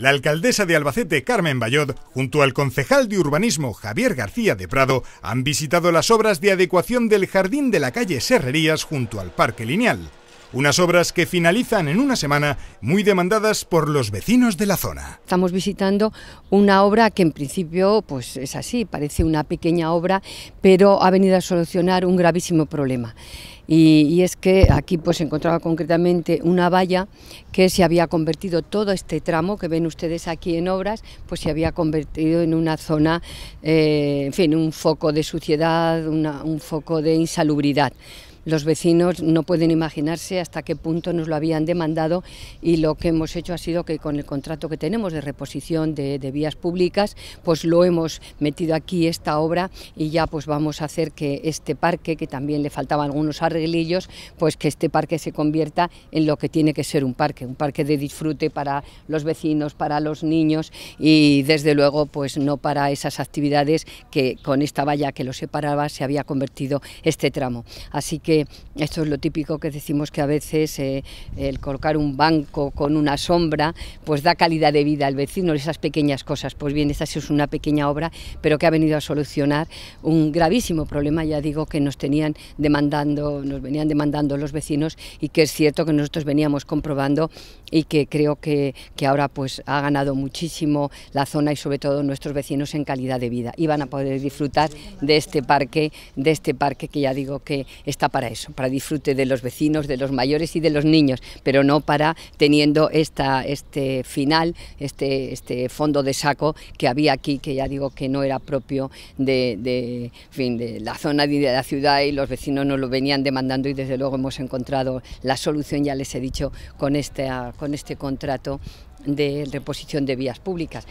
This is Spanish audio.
la alcaldesa de Albacete, Carmen Bayot, junto al concejal de urbanismo, Javier García de Prado, han visitado las obras de adecuación del jardín de la calle Serrerías junto al Parque Lineal. Unas obras que finalizan en una semana, muy demandadas por los vecinos de la zona. Estamos visitando una obra que en principio pues es así, parece una pequeña obra, pero ha venido a solucionar un gravísimo problema. Y, es que aquí pues se encontraba concretamente una valla que se había convertido todo este tramo que ven ustedes aquí en obras, pues se había convertido en una zona, eh, en fin, un foco de suciedad, un foco de insalubridad. Los vecinos no pueden imaginarse hasta qué punto nos lo habían demandado y lo que hemos hecho ha sido que con el contrato que tenemos de reposición de, vías públicas, pues lo hemos metido aquí esta obra y ya pues vamos a hacer que este parque, que también le faltaban algunos arreglillos, pues que este parque se convierta en lo que tiene que ser un parque, un parque de disfrute para los vecinos, para los niños y desde luego pues no para esas actividades que con esta valla que lo separaba se había convertido este tramo. Así que esto es lo típico que decimos que a veces eh, el colocar un banco con una sombra pues da calidad de vida al vecino, esas pequeñas cosas. Pues bien, esta es una pequeña obra, pero que ha venido a solucionar un gravísimo problema, ya digo, que nos tenían demandando, nos venían demandando los vecinos y que es cierto que nosotros veníamos comprobando y que creo que, ahora pues ha ganado muchísimo la zona y sobre todo nuestros vecinos en calidad de vida y van a poder disfrutar de este parque, de este parque que ya digo que está para eso, para disfrute de los vecinos, de los mayores y de los niños, pero no para teniendo esta, este final, este, este fondo de saco que había aquí, que ya digo que no era propio de, de la zona de la ciudad y los vecinos nos lo venían demandando y desde luego hemos encontrado la solución, ya les he dicho, con, esta, con este contrato de reposición de vías públicas.